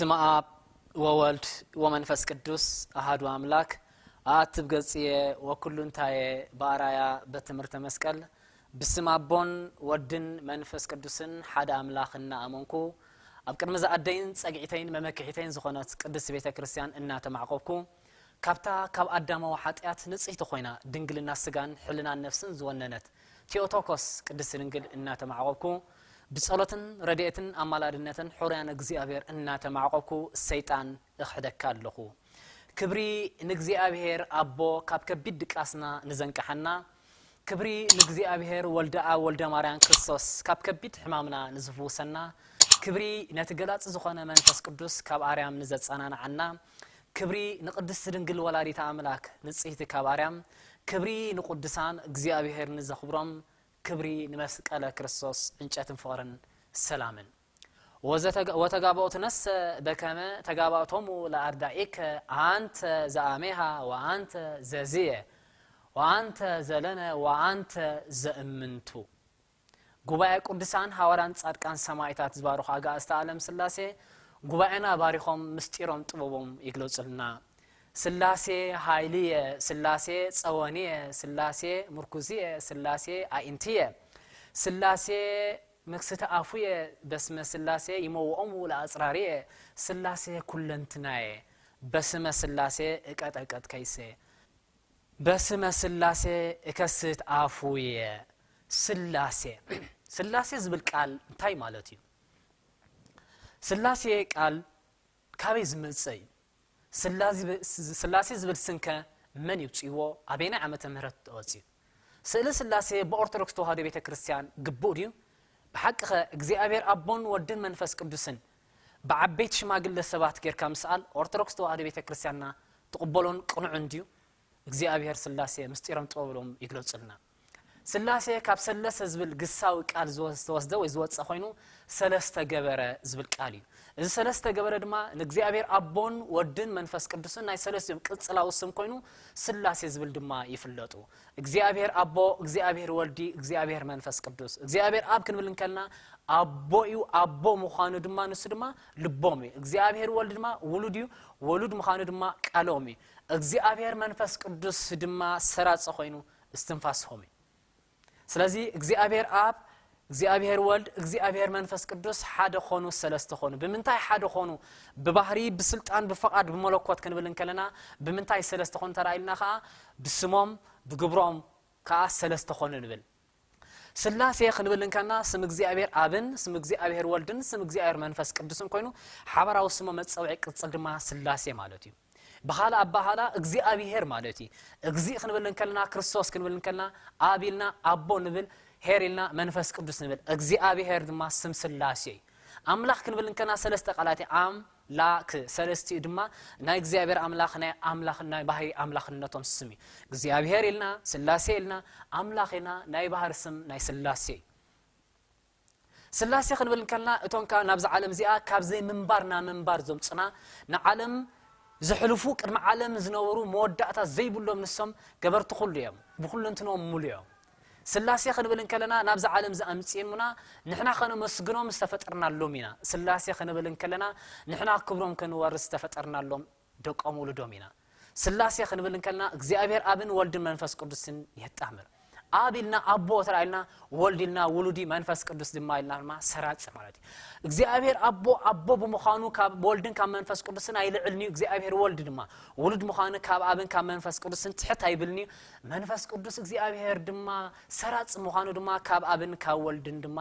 በስመ አብ ወወልድ ወመንፈስ ቅዱስ አሃዱ አምላክ አትብ ገጽዬ ወኩሉንታዬ በአራያ በትምህርተ መስቀል ብስም ኣቦን ወድን መንፈስ ቅዱስን ሓደ ኣምላኽ እናኣመንኩ ኣብ ቅድሚ ዝኣደይን ፀግዒተይን መመክሒተይን ዝኾነት ቅዱስ ቤተ ክርስቲያን እናተማዕቆብኩ ካብታ ካብ ኣዳማዊ ሓጢኣት ንፅህቲ ኮይና ድንግልና ስጋን ሕልናን ነፍስን ዝወነነት ቴዎቶኮስ ቅድስ ድንግል እናተማዕቆብኩ ብጸሎትን ረድኤትን ኣማላድነትን ሑርያን እግዚኣብሔር እናተማዕቐብኩ ሰይጣን እክሕደካ ኣለኹ ክብሪ ንእግዚኣብሔር ኣቦ ካብ ከቢድ ድቃስና ንዘንቀሐና ክብሪ ንእግዚኣብሔር ወልደ ኣብ ወልደ ማርያም ክርስቶስ ካብ ከቢድ ሕማምና ንዝፍውሰና ክብሪ ነቲ ገላፂ ዝኾነ መንፈስ ቅዱስ ካብ ኣርያም ንዘፀናንዓና ክብሪ ንቅድስቲ ድንግል ወላዲታ ኣምላክ ንፅሂቲ ካብ ኣርያም ክብሪ ንቁድሳን እግዚኣብሔር ንዘኽብሮም ክብሪ ንመስቀለ ክርስቶስ እንጨትን ፍቅርን ሰላምን ወተጋባኡትነሰ በከመ ተጋባቶሙ ለአርዳኢከ አንተ ዘአሜሃ ወአንተ ዘዝየ ወአንተ ዘለነ ወአንተ ዘእምንቱ ጉባኤ ቅዱሳን ሃዋርያን ጻድቃን ሰማይታት ዝባርኹ ኣጋእዝተ ዓለም ስላሴ ጉባኤና ባሪኾም ምስጢሮም ጥበቦም ይግለጹልና ስላሴ ኃይልየ ስላሴ ጸወንየ ስላሴ ምርኩዝየ ስላሴ አኢንትየ ስላሴ መክስተ አፉየ በስመ ስላሴ ይመውኦሙ ለአጽራርየ ስላሴ ኩለንትናየ በስመ ስላሴ እቀጠቀጥ ከይሴ በስመ ስላሴ እከስት አፉየ ስላሴ ስላሴ ዝብል ቃል እንታይ ማለት እዩ ስላሴ ቃል ካበይ ዝመፀ እዩ سلاسي زبل سنكا من يوتيو ابينا عمت مرت اوزي سلس سلاسي بارتروكس تو هادي بيتا كريستيان جبوديو بحقها اكزيابير ابون ودن منفس كبدوسن بعبيت شماجل لسبات كير كامسال اورتروكس تو هادي بيتا كريستيانا تقبلون كون عنديو اكزيابير سلاسي مستيرم تقبلون يجلوتسنا ስላሴ ካብ ሰለስተ ዝብል ግሳዊ ቃል ዝተወስደ ወይ ዝወፀ ኮይኑ ሰለስተ ገበረ ዝብል ቃል እዩ እዚ ሰለስተ ገበረ ድማ ንእግዚኣብሔር ኣቦን ወድን መንፈስ ቅዱስን ናይ ሰለስትዮም ቅፅላዊ ስም ኮይኑ ስላሴ ዝብል ድማ ይፍለጡ እግዚኣብሔር ኣቦ እግዚኣብሔር ወልዲ እግዚኣብሔር መንፈስ ቅዱስ እግዚኣብሔር ኣብ ክንብል እንከልና ኣቦ እዩ ኣቦ ምዃኑ ድማ ንሱ ድማ ልቦም እዩ እግዚኣብሔር ወልዲ ድማ ውሉድ እዩ ወሉድ ምዃኑ ድማ ቃሎም እዩ እግዚኣብሔር መንፈስ ቅዱስ ድማ ሰራፀ ኮይኑ እስትንፋስሆም እዩ ስለዚ እግዚኣብሔር ኣብ እግዚኣብሔር ወልድ እግዚኣብሔር መንፈስ ቅዱስ ሓደ ኾኑ ሰለስተ ኾኑ ብምንታይ ሓደ ኾኑ ብባህሪ ብስልጣን ብፍቓድ ብመለኮት ክንብል እንከለና ብምንታይ ሰለስተ ኾኑ ተራኢልና ከዓ ብስሞም ብግብሮም ከዓ ሰለስተ ኾኑ ንብል ስላሴ ክንብል እንከና ስም እግዚኣብሔር ኣብን ስም እግዚኣብሔር ወልድን ስም እግዚኣብሔር መንፈስ ቅዱስን ኮይኑ ሓበራዊ ስሞ መፀውዒ ቅፅል ድማ ስላሴ ማለት እዩ ብኻልእ ኣባህላ እግዚኣብሄር ማለት እዩ እግዚእ ክንብል ንከለና ክርስቶስ ክንብል ንከለና ኣብ ኢልና ኣቦ ንብል ሄር ኢልና መንፈስ ቅዱስ ንብል እግዚኣብሄር ድማ ስም ስላሴ እዩ ኣምላኽ ክንብል ንከለና ሰለስተ ቃላት ኣምላክ ሰለስቲኡ ድማ ናይ እግዚኣብሔር ኣምላኽ ናይ ኣምላኽ ናይ ባህሪ ኣምላኽነቶም ስም እዩ እግዚኣብሄር ኢልና ስላሴ ኢልና ኣምላኽ ኢልና ናይ ባህሪ ስም ናይ ስላሴ እዩ ስላሴ ክንብል ከለና እቶም ናብ ዓለም እዚኣ ካብ ዘይምንባር ናብ ምንባር ዘምፅና ንዓለም ዝሕልፉ ቅድሚ ዓለም ዝነበሩ መወዳእታ ዘይብሎም ንሶም ገበርቲ ኩሉ እዮም ብኩሉ እንትኖም ሙሉ እዮም ስላሴ ክንብል ከለና ናብዚ ዓለም ዝኣምፅሙና ንሕና ከነመስግኖም ዝተፈጠርናሎም ኢና ስላሴ ክንብል ከለና ንሕና ክብሮም ክንወርስ ዝተፈጠርናሎም ደቆም ውሉዶም ኢና ስላሴ ክንብል ከለና እግዚኣብሔር ኣብን ወልድን መንፈስ ቅዱስን የጣምር አቢልና አቦ ስራይልና ወልድና ውሉዲ መንፈስ ቅዱስ ድማ ይልናልማ ሰራጭ ማለት እዩ እግዚኣብሔር አቦ አቦ ብምዃኑ ካብ ወልድን ካብ መንፈስ ቅዱስን ኣይልዕልኒ እግዚኣብሔር ወልድ ድማ ውሉድ ምዃኑ ካብ ኣብን ካብ መንፈስ ቅዱስን ትሕት ኣይብልኒ መንፈስ ቅዱስ እግዚኣብሔር ድማ ሰራፅ ምዃኑ ድማ ካብ ኣብን ካብ ወልድን ድማ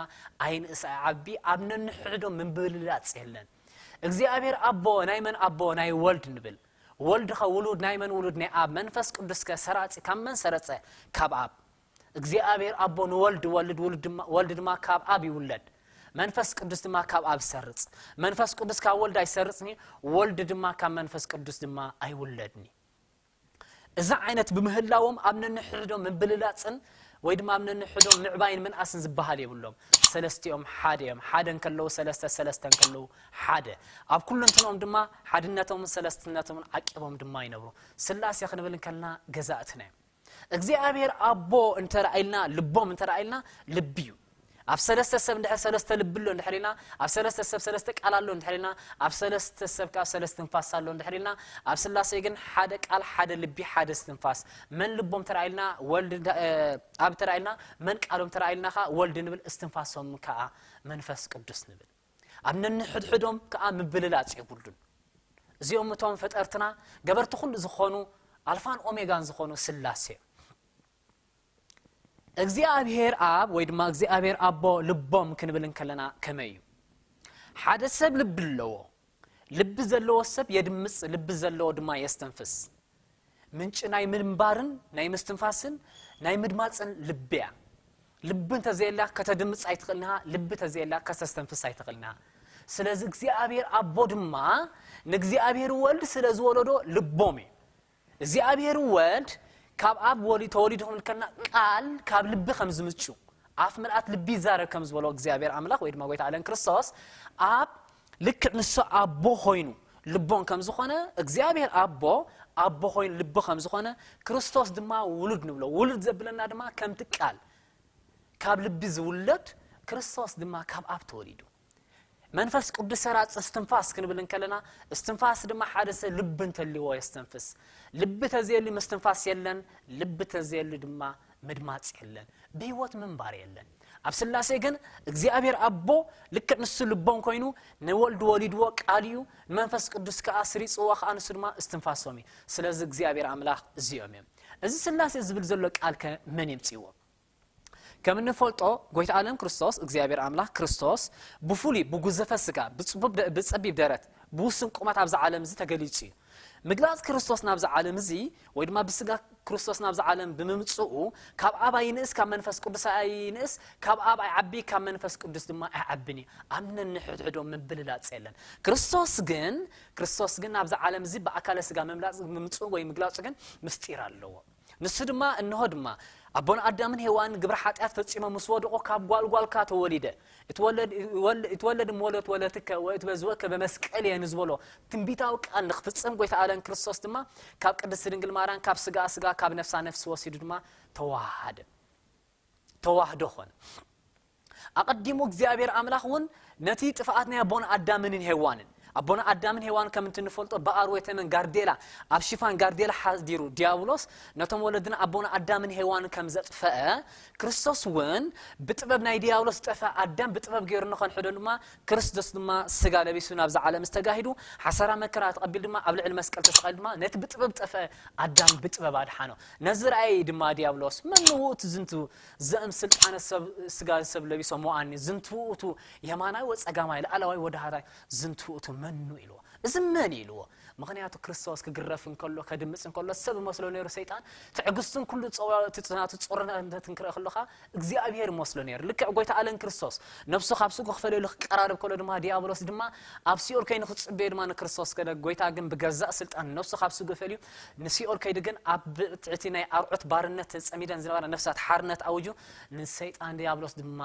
ኣይንእስ ዓቢ ኣብ ነንሕዶ ምንብልላፅ የለን እግዚኣብሔር ኣቦ ናይ መን ኣቦ ናይ ወልድ ንብል ወልድ ኸ ውሉድ ናይ መን ውሉድ ናይ ኣብ መንፈስ ቅዱስ ከ ሰራፂ ካብ መን ሰረፀ ካብ ኣብ እግዚአብሔር አቦ ንወልድ ወልድ ወልድ ድማ ካብ ኣብ ይውለድ መንፈስ ቅዱስ ድማ ካብ ኣብ ይሰርፅ መንፈስ ቅዱስ ካብ ወልድ ኣይሰርፅኒ ወልድ ድማ ካብ መንፈስ ቅዱስ ድማ ኣይውለድኒ እዚ ዓይነት ብምህላዎም ኣብ ነንሕዶም ምብልላፅን ወይ ድማ ኣብ ነንሕዶም ምዕባይን ምንኣስን ዝበሃል የብሎም ሰለስቲኦም ሓደ እዮም ሓደ እንከለዉ ሰለስተ ሰለስተ እንከለዉ ሓደ ኣብ ኩሉ እንትኖም ድማ ሓድነቶምን ሰለስትነቶምን ዓቂቦም ድማ ይነብሩ ስላሴ ክንብል ከለና ገዛእትና እዮም እግዚኣብሔር ኣቦ እንተረኣይልና ልቦም እንተረኣይልና ልቢ እዩ ኣብ ሰለስተ ሰብ እንድሕር ሰለስተ ልቢ ኣሎ እንድሕሪና ኣብ ሰለስተ ሰብ ሰለስተ ቃል ኣሎ እንድሕሪና ኣብ ሰለስተ ሰብ ካብ ሰለስተ ንፋስ ኣሎ እንድሕሪና ኣብ ስላሴ ግን ሓደ ቃል ሓደ ልቢ ሓደ ስትንፋስ መን ልቦም ተራእይልና ወልድ ኣብ ተራእይልና መን ቃሎም ተራእይልና ከዓ ወልዲ ንብል እስትንፋሶም ከዓ መንፈስ ቅዱስ ንብል ኣብ ነንሕድሕዶም ከዓ ምብልላፅ የብሉን እዚኦም እቶም ፈጠርትና ገበርቲ ኩሉ ዝኾኑ ኣልፋን ኦሜጋን ዝኾኑ ስላሴ እዮም እግዚኣብሔር ኣብ ወይ ድማ እግዚኣብሔር ኣቦ ልቦም ክንብልን ከለና ከመይ እዩ ሓደ ሰብ ልቢ ኣለዎ ልቢ ዘለዎ ሰብ የድምፅ ልቢ ዘለዎ ድማ የስተንፍስ ምንጭ ናይ ምንባርን ናይ ምስትንፋስን ናይ ምድማፅን ልቢ እያ ልቢ እንተዘየላ ከተድምፅ ኣይትኽእልና ልቢ እተዘየላ ከተስተንፍስ ኣይትኽእልና ስለዚ እግዚኣብሔር ኣቦ ድማ ንእግዚኣብሔር ወልድ ስለ ዝወለዶ ልቦም እዩ እግዚኣብሔር ወልድ ካብ ኣብ ተወሊዱ ክምልከና ቃል ካብ ልቢ ከም ዝምቹ ኣፍ ምልኣት ልቢ ይዛረብ ከም ዝበሎ እግዚኣብሔር ኣምላኽ ወይ ድማ ጎይታ ኣለን ክርስቶስ ኣብ ልክዕ ንሱ ኣቦ ኮይኑ ልቦን ከም ዝኾነ እግዚኣብሔር ኣቦ ኣቦ ኮይኑ ልቢ ከም ዝኾነ ክርስቶስ ድማ ውሉድ ንብሎ ውሉድ ዘብለና ድማ ከምቲ ቃል ካብ ልቢ ዝውለድ ክርስቶስ ድማ ካብ ኣብ ተወሊዱ መንፈስ ቅዱስ ሰራፅ እስትንፋስ ክንብል እንከለና እስትንፋስ ድማ ሓደ ሰብ ልብ እንተልይዎ የስተንፍስ ልቢ ተዘየሉ ምስትንፋስ የለን ልቢ ተዘየሉ ድማ ምድማፅ የለን ብሂወት ምንባር የለን ኣብ ስላሴ ግን እግዚኣብሔር ኣቦ ልክዕ ንሱ ልቦም ኮይኑ ንወልድ ወሊድዎ ቃል እዩ ንመንፈስ ቅዱስ ከዓ ስሪፅዎ ከዓ ንሱ ድማ እስትንፋሶም እዩ ስለዚ እግዚኣብሔር ኣምላኽ እዚኦም እዮም እዚ ስላሴ ዝብል ዘሎ ቃል ከ መን የምፅይዎም ከምንፈልጦ ጎይታ ዓለም ክርስቶስ እግዚኣብሔር ኣምላኽ ክርስቶስ ብፍሉይ ብጉዘፈ ስጋ ብፀቢብ ደረት ብውስን ቁመት ኣብዚ ዓለም እዚ ተገሊፁ እዩ ምግላፅ ክርስቶስ ናብዚ ዓለም እዚ ወይ ድማ ብስጋ ክርስቶስ ናብዚ ዓለም ብምምፅኡ ካብ ኣባይ ንእስ ካብ መንፈስ ቅዱስ ንእስ ካብ ኣባይ ዓቢ ካብ መንፈስ ቅዱስ ድማ ኣይዓብን እዩ ኣብ ምብልላፅ የለን ክርስቶስ ግን ክርስቶስ ግን ናብዚ ዓለም እዚ ብኣካለ ስጋ ምምላፅ ምምፅኡ ወይ ምግላፁ ግን ምስጢር ኣለዎ ንስድማ እንሆ ድማ ኣቦን ኣዳምን ሄዋን ግብሪ ሓጢኣት ፈፂመ ምስ ወድቆ ካብ ጓልጓልካ ተወሊደ እትወለድ ሞለት ወለትከ ወእትበዝወከ በመስቀል እየን ዝበሎ ትንቢታዊ ቃል ንክፍፅም ጎይታ ኣለን ክርስቶስ ድማ ካብ ቅድስቲ ድንግል ማርያም ካብ ስጋ ስጋ ካብ ነፍሳ ነፍሲ ወሲዱ ድማ ተዋሃደ ተዋህዶ ኾነ ኣቐዲሙ እግዚኣብሔር ኣምላኽ እውን ነቲ ጥፍኣት ናይ ኣቦን ኣዳምንን ሄዋንን أبونا أدامن هوان كمن تنفلتو بأروي تمن غارديلا أبشيفان غارديلا حازديرو ديابولوس نتم ولدنا أبونا أدامن هوان كم زت فاء كريستوس وين بتبقى ناي ديابولوس تفا أدام بتبب غير نخن حدو لما كريستوس لما سغا لبيسو نابز عالم استغاهدو حسرا مكرات قبل ما قبل علم مسقل تسقل لما نت بتبب أدم بتبقى بعد أدحانو نزر أي دما ديابولوس من تزنتو زم زأم أنا سب سجال سب لبيسو مواني زنتو يمانا يماناي وصغاماي لعلاوي ودهاراي زنتو منو إلو زمان إلو مغنيات كريستوس كجرف كله كدمس كله سب مسلون يا سيطان تعجزن كل تصور تتصنع تتصورنا عند تنكر خلها أجزاء أبيار مسلون يا لك عقوي تعالى كريستوس نفسه خابسوك خفر له قرار بكل دم هذه أبو راس دم أبسي أول كين خط بير ما نكريستوس كذا عقوي تعالى بجزاء سلت أن نفسه خابسوك خفر له نسي أول كيد جن أب تعتنى أرعت بارنة تسميدا زلوار نفسه حارنة أوجو من سيطان دي أبو راس دم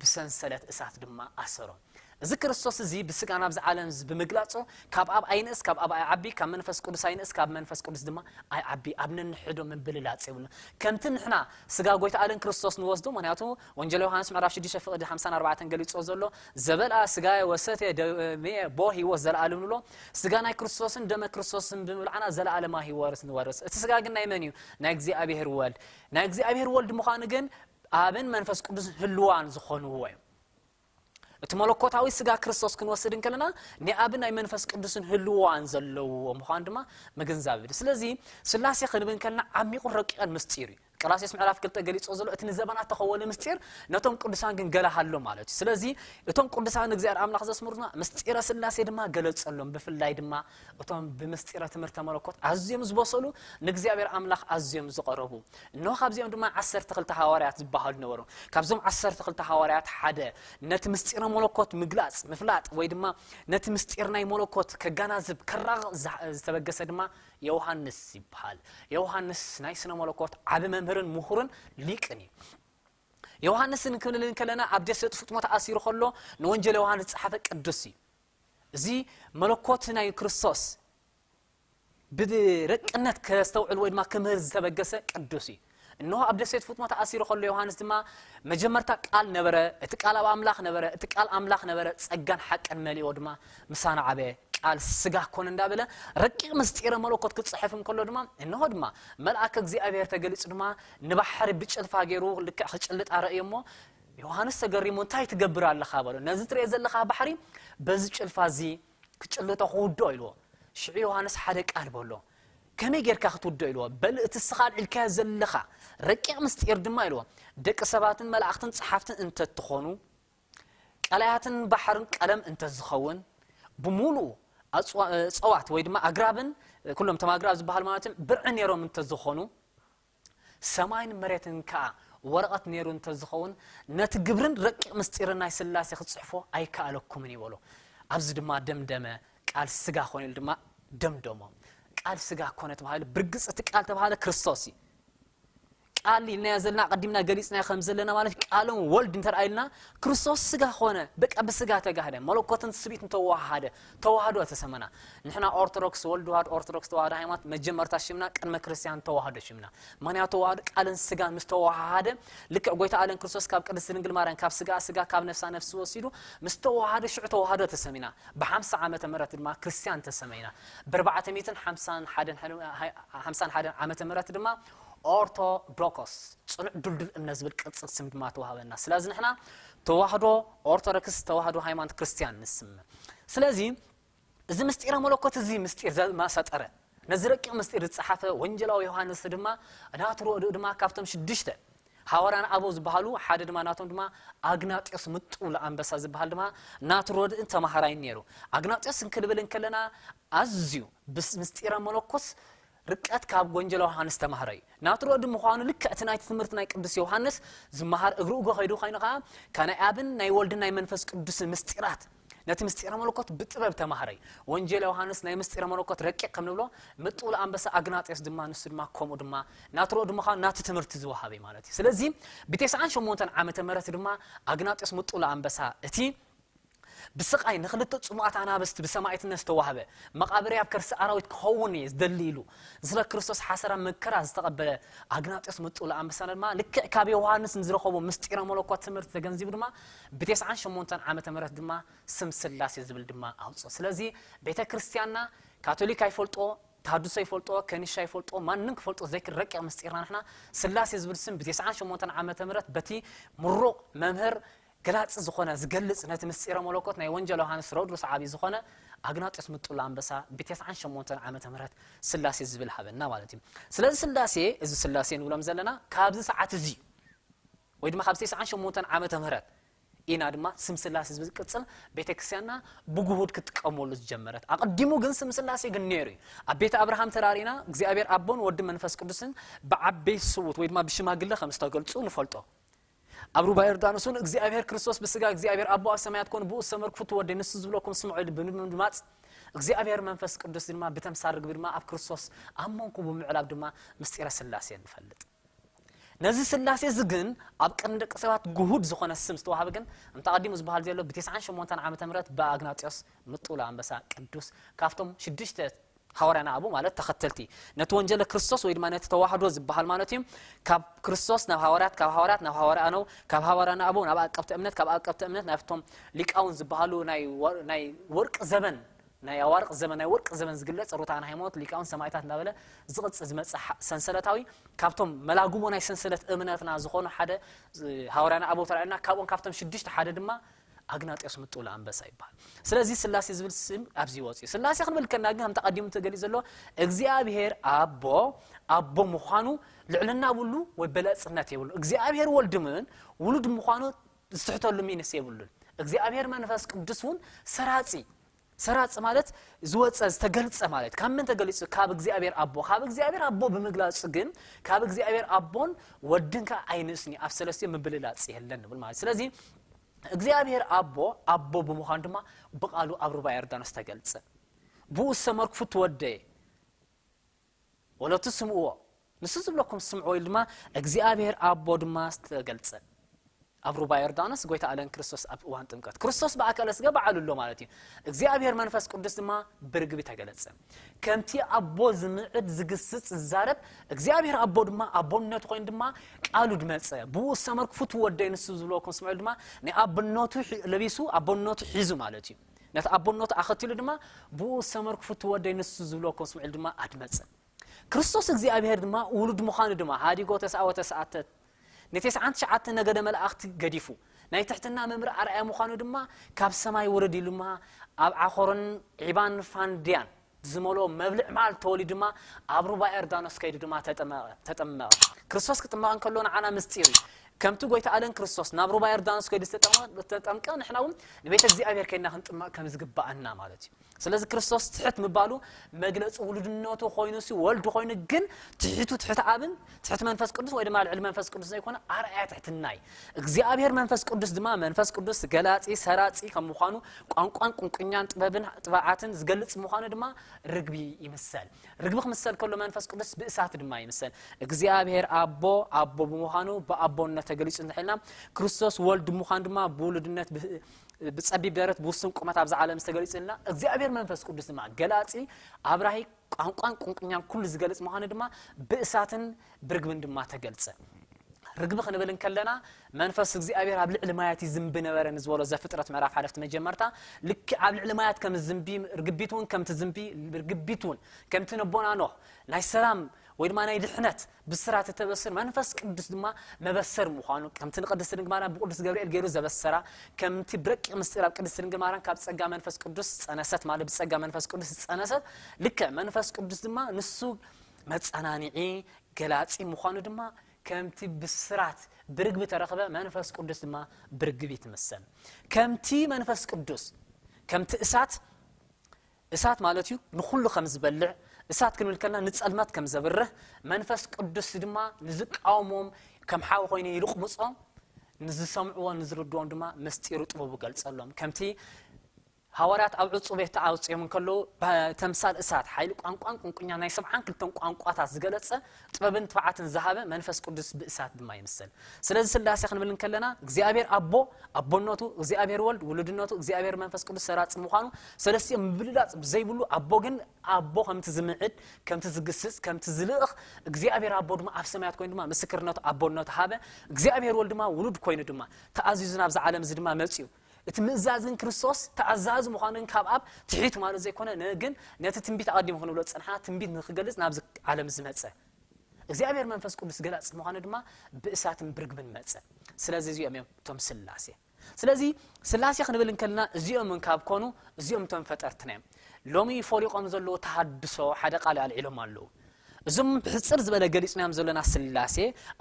بسنسلة إسات دم أسرون ذكر السوس زي بسق أنا بز عالم ز بمقلاصه كاب أب أينس كاب أب عبي كاب منفس قدس أينس كاب منفس قدس دما أي عبي أبن نحدو من بللات يقولنا كم تنحنا سقا قويت عالم كريستوس نوزدو منياتو وانجيل يوحناس معرف شديش فقد 54 قليصو زلو زبل سقا وسط مي بو هيوس زل عالم نلو سقا ناي كريستوسن دم كريستوسن بملعنا زل عالم هي وارث نوارث سقا ግን ናይ መን እዩ ናይ እግዚኣብሔር ወልድ ናይ እግዚኣብሔር ወልድ ምዃኑ ግን ኣብን መንፈስ ቅዱስ ህልዋን ዝኾንዎ እዩ እቲ መለኮታዊ ስጋ ክርስቶስ ክንወስድን ከለና ንኣብን ናይ መንፈስ ቅዱስን ህልዋን ዘለዎ ምዃኑ ድማ ምግንዛብ ስለዚ ስላሴ ክንብን ከለና ዓሚቑን ረቂቐን ምስጢር እዩ قلاس يسمع راف قلت قال يتصوز له اتني زبنا تخول مستير نتوم قدسان كن قال حلو مالتي سلازي اتوم قدسان اغزير املاح زسمرنا مستير اسنا سيدما قال يتصلم بفلاي دما اتوم بمستير تمر تمركوت ازيم زبصلو نغزير املاح ازيم زقربو نو خابزيم دما 10 تخلت حواريات زبحال نورو كابزوم 10 تخلت حواريات حدا نت مستير ملكوت مغلاص مفلات ويدما نت مستير ناي ملكوت كغنازب كراغ زتبغس دما يوهانس يبحال يوهانس ناي سنة ملوكوت عب ممهرن مهرن ليكني يوهانس نكمل لين كلنا عبد يسوع تفوت ما تأسير خلوا نونجل يوهانس حفك الدسي زي ملوكوت ناي كرسوس بدي رك أنت كاستوعل وين ما كمر زبجسة الدسي እንሆ ኣብ ደሴት ፉጥሞ ተኣሲሩ ከሎ ዮሃንስ ድማ መጀመርታ ቃል ነበረ እቲ ቃል ኣብ ኣምላኽ ነበረ እቲ ቃል ኣምላኽ ነበረ ፀጋን ሓቀን መሊኦ ድማ ምሳና ዓበየ ቃል ስጋ ኮነ እንዳበለ ረቂቕ ምስጢረ መለኮት ክፅሕፍ እንከሎ ድማ እንሆ ድማ መልኣከ እግዚኣብሔር ተገሊፁ ድማ ንባሕሪ ብጭልፋ ገይሩ ልክዕ ክጭልጥ ኣርእዮ እሞ ዮሃንስ ተገሪሙ እንታይ ትገብር ኣለኻ በሎ ነዚ ትሪኦ ዘለኻ ባሕሪ በዚ ጭልፋ እዚ ክጭልጦ ክውዶ ኢልዎ ሽዑ ዮሃንስ ሓደ ቃል በሎ كمي غير كاخطو دو بل تسخال إلكا زلخا ركيع مستير دما دك سباتن ملاقتن صحافتن انت تخونو قلاياتن بحرن قلم انت زخون بمولو أصوات ويدما أقرابن كلهم تما أقراب زبها المالاتن برعن يروم انت زخونو سماين مريتن كا ورقت نيرو انت زخون نت قبرن ركيع مستير ناي سلاسي أي كا لكم ولو أبزد ما دم دم قال سقا خوني دم دمو قال سجا كونت بهاي البرجس أتك قال تبهاي الكريستوسي ቃል ኢልና ዘለና ቀዲምና ገሊፅና ከም ዘለና ማለት ቃሎም ወልድ እንተረኣይልና ክርስቶስ ስጋ ኾነ በቃ ብስጋ ተጋህደ መለኮትን ስሪት እንተዋሃደ ተዋህዶ ተሰመና ንሕና ኦርቶዶክስ ወልድ ዋህድ ኦርቶዶክስ ተዋህዶ ሃይማኖት መጀመርታ ሽምና ቅድመ ክርስቲያን ተዋህዶ ሽምና ምክንያቱ ተዋህዶ ቃልን ስጋን ምስ ተዋሃደ ልክዕ ጎይታ ኣለን ክርስቶስ ካብ ቅድስት ድንግል ማርያም ካብ ስጋ ስጋ ካብ ነፍሳ ነፍሲ ወሲዱ ምስ ተዋሃደ ሽዑ ተዋህዶ ተሰሚና ብ50 ዓመተ ምህረት ድማ ክርስቲያን ተሰመይና ብ451 ዓመተ ምህረት ድማ أرثوبلوكس صنع دلدل النزب القدس اسم ما توهوا الناس لازم إحنا توحدوا أرثوركس توحدوا هيمان كريستيان اسم سلازي إذا مستير ملوكات زي مستير زي ما ساتقرا نزرك يا مستير الصحافة وانجلا ويوهان السدمة أنا أترو دما كافتم شدشته هاوران أبو زبهالو حاد دما ناتون دما أغنات يسمت أول أنبسا زبهال دما ناترو دي انت مهارين نيرو أغنات يسن كدبلن كلنا أزيو بس مستير ملوكوس ርቀት ካብ ጎንጀል ዮሃንስ ተማህረ እዩ ናትሮ ድምኳኑ ልክዕ እቲ ናይቲ ትምህርቲ ናይ ቅዱስ ዮሃንስ ዝመሃር እግሪ እጎ ከይዱ ኮይኑ ከዓ ካናይ ኣብን ናይ ወልድን ናይ መንፈስ ቅዱስን ምስጢራት ነቲ ምስጢረ መለኮት ብጥበብ ተማሃረ እዩ ወንጀል ዮሃንስ ናይ ምስጢረ መለኮት ረቂቕ ከም ንብሎ ምጡል ኣንበሳ ኣግናጤስ ድማ ንሱ ድማ ከምኡ ድማ ናትሮ ድማ ናቲ ትምህርቲ ዝወሃበ ማለት እዩ ስለዚ ብ98 ዓመተ ምህረት ድማ ኣግናጤስ ምጡል ኣንበሳ እቲ ብስቃይ ንክልተ ፅሙቃት ኣናብስቲ ብሰማይትነት ዝተዋህበ መቃብሪ ኣብ ከርሲ ኣራዊት ክኸውን እየ ዝደሊ ኢሉ ስለ ክርስቶስ ሓሰራ መከራ ዝተቐበለ ኣግናጢዮስ ምጡእ ዝኣንበሳ ድማ ልክዕ ካብ ዮሃንስ ንዝረኸቦ ምስጢረ መለኮት ትምህርቲ ተገንዚቡ ድማ ብ98 ዓመተ ምህረት ድማ ስም ስላሴ ዝብል ድማ ኣውፅኦ ስለዚ ቤተ ክርስቲያንና ካቶሊክ ኣይፈልጦ تحدث يفلطوا كنيشة يفلطوا ما ننك فلطوا ذكر ركع مستيرنا نحنا سلاس يزبل سن بتسعة شمونتن عام تمرت بتي مرق ممهر ገላፅ ዝኾነ ዝገልፅ ነቲ ምስጢረ መለኮት ናይ ወንጀል ዮሃንስ ሮድሮስ ዓብዪ ዝኾነ ኣግናጢዮስ ምጡል ኣንበሳ ብ98 ዓመተ ምህረት ስላሴ ዝብል ሃበና ማለት እዩ ስለዚ ስላሴ እዚ ስላሴ ንብሎም ዘለና ካብዚ ሰዓት እዚ ወይ ድማ ካብ 98 ዓመተ ምህረት ኢና ድማ ስም ስላሴ ዝብል ቅፅል ቤተክርስትያንና ብጉቡድ ክትጥቀመሉ ዝጀመረት ኣቐዲሙ ግን ስም ስላሴ ግን ነይሩ እዩ ኣብ ቤተ ኣብርሃም ተራሪና እግዚኣብሔር ኣቦን ወዲ መንፈስ ቅዱስን ብዓበይ ስውት ወይ ድማ ብሽማግለ ከም ዝተገልፁ ንፈልጦ ዮርዳኖስ ባዮርዳኖስን እግዚኣብሔር ክርስቶስ ብስጋ እግዚኣብሔር አቦ ሰማያት ኮን ብኡ ሰመር ክፍት ወደ ንስ ዝብለኩም ስምዑ ብምድማፅ እግዚኣብሔር መንፈስ ቅዱስ ድማ ብተምሳር ርግቢ ድማ ኣብ ክርስቶስ ኣብ መንኩ ብምዕላብ ድማ ምስጢረ ስላሴ ንፈልጥ ነዚ ስላሴ እዚ ግን ኣብ ቅድሚ ደቂ ሰባት ጉሁድ ዝኾነ ስም ዝተዋሃበ ግን እንተቐዲሙ ዝበሃል ዘሎ ብ98 ዓ ም ብኣግናጢዮስ ምጡላ ኣንበሳ ቅዱስ ካብቶም ሽዱሽተ ሐዋርያና አቡ ማለት ተኸተልቲ ነቲ ወንጀለ ክርስቶስ ወይ ድማ ነቲ ተዋህዶ ዝበሃል ማለት እዩ ካብ ክርስቶስ ናብ ሃዋርያት ካብ ሃዋርያት ናብ ሃዋርያኖ ካብ ሃዋርያና ኣቦ ናብ ኣቀብቲ እምነት ካብ ኣቀብቲ እምነት ናብቶም ሊቃውን ዝበሃሉ ናይ ወርቂ ዘበን ናይ ኣዋርቅ ዘመን ናይ ወርቂ ዘመን ዝግለፅ ሩታን ሃይማኖት ሊቃውን ሰማይታት እናበለ ዝቕፅል ዝመፅእ ሰንሰለታዊ ካብቶም መላጉሞ ናይ ሰንሰለት እምነትና ዝኾኑ ሓደ ሃዋርያና ኣቦ ተራእዩና ካብኦም ካብቶም ሽዱሽተ ሓደ ድማ አግናጢዮስ ምጥውል አንበሳ ይባሃል ስለዚ ስላሴ ዝብል ስም ኣብዚ ይወፅእ ስላሴ ክንብል ከና ግን ከም ተቐዲሙ ተገሊኡ ዘለዎ እግዚኣብሔር ኣቦ ኣቦ ምዃኑ ልዕልና ብሉ ወይ በለፅነት የብሉ እግዚኣብሔር ወልድምን ውሉድ ምዃኑ ዝትሕተሉ ሚንስ የብሉን እግዚኣብሔር መንፈስ ቅዱስ እውን ሰራፂ ሰራፅ ማለት ዝወፀ ዝተገልፀ ማለት ካብ መን ተገሊፁ ካብ እግዚኣብሔር ኣቦ ካብ እግዚኣብሔር ኣቦ ብምግላፁ ግን ካብ እግዚኣብሔር ኣቦን ወድን ከዓ ኣይንእስኒ ኣብ ሰለስተ ምብልላፅ የለን ንብል ማለት ስለዚ እግዚአብሔር አቦ አቦ ብምዃኑ ድማ ብቓሉ ኣብ ሩባ ዮርዳኖስ ተገልጽ ብኡ ዝሰመርኩ ፍትወደየ ወለቱ ስምዕዎ ንሱ ዝብለኩም ስምዕዎ ኢሉ ድማ እግዚኣብሔር ኣቦ ድማ ዝተገልጽ ኣብ ሩባ ዮርዳኖስ ጎይታ ኣለን ክርስቶስ ኣብ እዋን ጥምቀት ክርስቶስ ብኣካለ ስጋ በዓሉ ኣሎ ማለት እዩ እግዚኣብሔር መንፈስ ቅዱስ ድማ ብርግቢ ተገለጸ ከምቲ ኣቦ ዝምዕድ ዝግስጽ ዝዛረብ እግዚኣብሔር ኣቦ ድማ ኣቦነቱ ኮይኑ ድማ ቃሉ ድመፀ ብኡ ሰመርኩ ፍትው ወደይ ንሱ ዝብልዎ ከም ስምዑ ድማ ናይ ኣቦነቱ ለቢሱ ኣቦነቱ ሒዙ ማለት እዩ ነቲ ኣቦነቱ ኣኸቲሉ ድማ ብኡ ሰመርኩ ፍትው ወደይ ንሱ ዝብልዎ ከም ስምዑ ድማ ኣድመፀ ክርስቶስ እግዚኣብሔር ድማ ውሉድ ምዃኑ ድማ ሃዲጎ ተስኣወ ተስኣተት ን9 ነገደ መላእክቲ ገዲፉ ናይ ትሕትና መምሪ ኣርኣያ ምዃኑ ድማ ካብ ሰማይ ውረድ ኢሉ ማ ኣብ ዓኾርን ዒባን ፋንድያን ዝመልኦ መብልዕ መዓል ተወሊዩ ድማ ኣብ ሩባ ኤርዳኖስ ከይዱ ድማ ተጠመቐ ክርስቶስ ክጥመቐ ከሎ ንዓና ምስጢር እዩ كمتو قويت عالن كرسوس نابرو باير دانس قويت استطمان بتتأمكا نحنا هم نبيت اجزي أبير كينا هنطمع كمزقبا أنا مالتي سلاز كرسوس تحت مبالو مقلس أولود النوتو خوينوسي والدو خوينو قن تحتو تحت عابن تحت منفس كردس وإذا ما العلم منفس كردس يكون أرعي تحت الناي اجزي أبير منفس كردس دما منفس كردس قلاتي سراتي كمخانو قوان قوان قوان قنيان تبابن تباعاتن زقلت مخانو دما رقبي يمثال رقبي خمثال كله منفس كردس بإساة دما يمثال اجزي أبير أبو أبو بمخانو بأبو ተገሊጹ እንተሒልና ክርስቶስ ወልድ ምዃን ድማ ብውሉድነት ብፀቢብ ደረት ብውስን ቁመት ኣብዚ ዓለም ዝተገሊጹ ኢልና እግዚኣብሔር መንፈስ ቅዱስ ድማ ገላፂ ኣብራሂ ቋንቋን ቁንቁኛን ኩሉ ዝገልፅ ምዃኑ ድማ ብእሳትን ብርግብን ድማ ተገልፀ ርግቢ ክንብል ከለና መንፈስ እግዚኣብሔር ኣብ ልዕሊ ማያት እዩ ዝንቢ ነበረን ዝበሎ ዘፍጥረት ምዕራፍ ሓለፍቲ መጀመርታ ልክ ኣብ ልዕሊ ማያት ከም ዝንቢ ርግቢት እውን ከምቲ ዝንቢ ርግቢት እውን ከምቲ ነቦና ኖህ ናይ ሰላም ወይ ድማ ናይ ድሕነት ብስራት እተበስር መንፈስ ቅዱስ ድማ መበሰር ምዃኑ ከምቲ ንቅድስቲ ድንግል ማርያም ብቅዱስ ገብርኤል ገይሩ ዘበሰራ ከምቲ ብረቂቕ ምስጢር ኣብ ቅድስቲ ድንግል ማርያም ካብ ፀጋ መንፈስ ቅዱስ ፀነሰት ማለት ብፀጋ መንፈስ ቅዱስ ዝፀነሰት ልክዕ መንፈስ ቅዱስ ድማ ንሱ መፀናኒዒ ገላፂ ምዃኑ ድማ ከምቲ ብስራት ብርግቢ ተረኽበ መንፈስ ቅዱስ ድማ ብርግቢ ትምሰል ከምቲ መንፈስ ቅዱስ ከምቲ እሳት እሳት ማለት እዩ ንኩሉ ከም ዝበልዕ ንሳት ክንብል ከለና ንፀልማት ከም ዘብርህ መንፈስ ቅዱስ ድማ ንዝቃወሞም ከም ሓዊ ኮይኑ ይልቕምፆም ንዝሰምዕዎን ንዝርድዎም ድማ መስጢሩ ጥበቡ ገልፀሎም ከምቲ ሃዋርያት ኣብ ዕፁብ ቤት ኣውፅኦም እንከለዉ ተምሳል እሳት ሓይሊ ቋንቋን ቁንቁኛ ናይ ሰብዓን ክልተን ቋንቋታት ዝገለፀ ጥበብን ትብዓትን ዝሃበ መንፈስ ቅዱስ ብእሳት ድማ ይምስል ስለዚ ስላሴ ክንብል ከለና እግዚኣብሔር ኣቦ ኣቦነቱ እግዚኣብሔር ወልድ ውሉድነቱ እግዚኣብሔር መንፈስ ቅዱስ ሰራፂ ምዃኑ ሰለስቲኦም ምብልላፅ ዘይብሉ ኣቦ ግን ኣቦ ከምቲ ዝምዕድ ከምቲ ዝግስፅ ከምቲ ዝልእኽ እግዚኣብሔር ኣቦ ድማ ኣብ ሰማያት ኮይኑ ድማ ምስክርነቱ ኣቦነቱ ሃበ እግዚኣብሔር ወልድ ድማ ውሉድ ኮይኑ ድማ ተኣዚዙ ናብዚ ዓለም እዚ ድማ መፅኡ እቲ ምእዛዝን ክርስቶስ ተኣዛዚ ምዃኑን ካብ ኣብ ትሒት ማለት ዘይኮነ ንግን ነቲ ትንቢት ኣቐዲሙ ክንብሎ ፅንሓ ትንቢት ንክገልፅ ናብዚ ዓለም ዝመፀ እግዚኣብሔር መንፈስ ቅዱስ ገላፅ ምዃኑ ድማ ብእሳትን ብርግብን መፀ ስለዚ እዚኦም እዮም እቶም ስላሴ ስለዚ ስላሴ ክንብል እንከለና እዚኦም ካብ ኮኑ እዚኦም እቶም ፈጠርትና እዮም ሎሚ ፈሊቆም ዘለዎ ተሃድሶ ሓደ ቃል ኣልዒሎም ኣለዉ እዞም ብሕፅር ዝበለ ገሊፅናዮም ዘለና ስላሴ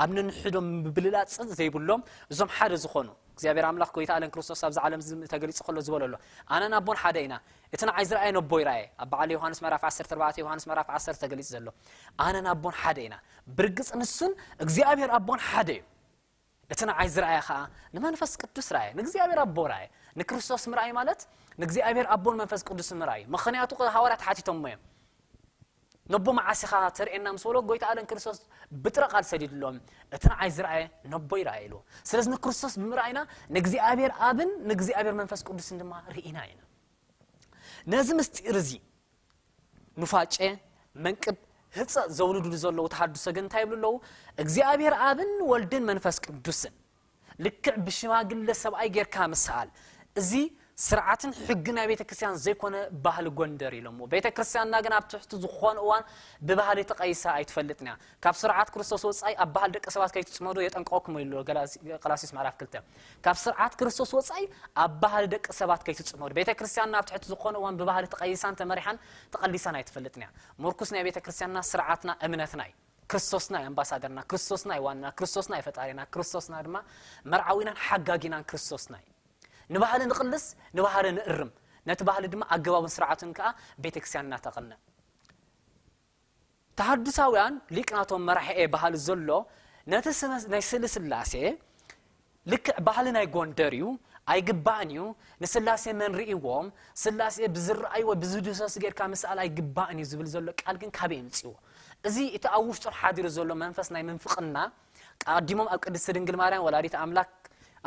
ኣብ ነንሕዶም ምብልላፅ ዘይብሎም እዞም ሓደ ዝኾኑ እግዚኣብሔር ኣምላኽ ጎይታ ኣለን ክርስቶስ ኣብ ዝዓለም ተገሊፁ ከሎ ዝበሎ ኣሎ ኣነን ኣቦን ሓደ ኢና እቲ ንዓይ ዝረኣየን ኣቦ ይረኣየ ኣብ በዓል ዮሃንስ መራፍ 14 ዮሃንስ መራፍ 10 ተገሊፅ ዘሎ ኣነን ኣቦን ሓደ ኢና ብርግፅ ንሱን እግዚኣብሔር ኣቦን ሓደ እዩ እቲ ንዓይ ዝረኣየ ከዓ ንመንፈስ ቅዱስ ረኣየ ንእግዚኣብሔር ኣቦ ረኣየ ንክርስቶስ ምርኣይ ማለት ንእግዚኣብሔር ኣቦን መንፈስ ቅዱስ ምርኣይ እዩ ምክንያቱ ሃዋርያት ሓቲቶሞ እዮም ነቦ መዓሲኻ ተርእየና ምስ በሎ ጎይታ ኣለን ክርስቶስ ብጥረ ቃል ሰዲድሎም እቲ ንዓይ ዝረኣየ ነቦ ይረኣየ ኢልዎ ስለዚ ንክርስቶስ ብምርኣይና ንእግዚኣብሔር ኣብን ንእግዚኣብሔር መንፈስ ቅዱስን ድማ ርኢና ኢና ነዚ ምስጢር እዚ ንፋጨ መንቅብ ህፀእ ዘውልድሉ ዘለዉ ተሃድሶ ግን እንታይ ይብሉ ኣለዉ እግዚኣብሔር ኣብን ወልድን መንፈስ ቅዱስን ልክዕ ብሽማግለ ሰብኣይ ጌርካ ምስኣል እዚ ስርዓትን ሕግን ናይ ቤተ ክርስቲያን ዘይኮነ ባህሊ ጎንደር ኢሎሞ ቤተ ክርስቲያንና ግን ኣብ ትሕቲ ዝኾነ እዋን ብባህሊ ተቐይሳ ኣይትፈልጥን እያ ካብ ስርዓት ክርስቶስ ወፃኢ ኣብ ባህል ደቂ ሰባት ከይትፅመዶ የጠንቀቕኩም ኢሉ ቀላሲስ ምዕራፍ ክልተ ካብ ስርዓት ክርስቶስ ወፃኢ ኣብ ባህሊ ደቂ ሰባት ከይትፅመዶ ቤተ ክርስቲያንና ኣብ ትሕቲ ዝኾነ እዋን ብባህሊ ተቐይሳን ተመሪሓን ተቐሊሳን ኣይትፈልጥን እያ ምርኩስ ናይ ቤተ ክርስቲያንና ስርዓትና እምነትና እዩ ክርስቶስና እዩ ኣምባሳደርና ክርስቶስና እዩ ዋንና ክርስቶስና እዩ ፈጣሪና ክርስቶስና ድማ መርዓዊናን ሓጋጊናን ክርስቶስና እዩ نبهل نقلس نبهل نقرم نتبهل دم أجباب سرعتن كأ بيتكسيان نتقلنا تحدثوا عن ليك ناتو مرحى بهل زلوا نتسم نسلس اللاسي لك بهل نيجون دريو أي جبانيو نسلاس من رئيوم سلاس بزر أي وبزود سلاس غير كامس على أي جباني زبل زلوا كألكن كابين تيو أزي إتأوفتر حادير زلوا منفس نايم منفقنا قديمهم أكد سرنجل مارين ولا ريت أملاك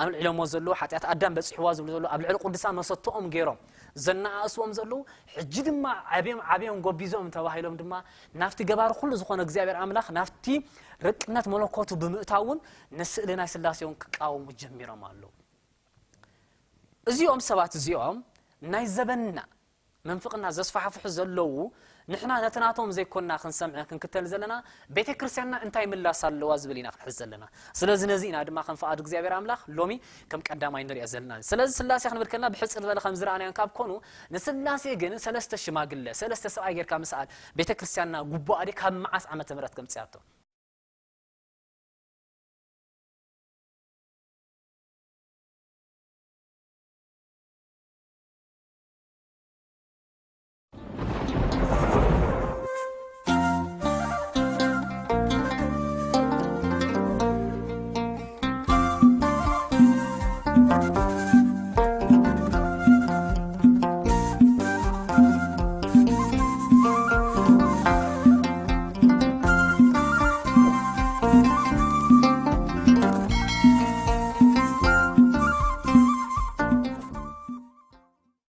أنا العلم وزلو حتى أتقدم بس حواز وزلو قبل العلم قد سام صدتهم غيرهم زلنا أسوهم زلو حجد ما عبيم عبيم قبيزهم تواهيلهم دما نفتي جبار كل زخون أجزاء بالعملاق نفتي ركنت ملكوت بمئتاون نسألنا سلاسيون كأو مجمرة مالو زيوم سبعة زيوم نايزبنا منفقنا زصفحة في حزلو نحنا نتناتهم زي كنا خنسمع كنكتل زلنا بيت كرسينا انتاي من الله صلى الله عزبلينا خنحز زلنا سلز نزينا دما خنفا أدوك زي عبير لومي كم كان داما ينري أزلنا سلز سلاسي خنبر كنا بحس إرزالة خمزر عنا ينكاب كونو نسلاسي قن سلس تشما قلة سلس تسوعي غير كامسال بيت كرسينا قبو أريك هم معاس عمت مرات كم تسيارتو